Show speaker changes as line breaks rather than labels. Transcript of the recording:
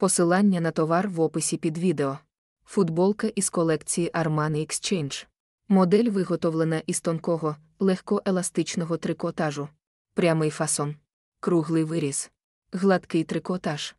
Посилання на товар в описі під відео. Футболка із колекції Armani Exchange. Модель виготовлена із тонкого, легкоеластичного трикотажу, прямий фасон, круглий виріз, гладкий трикотаж.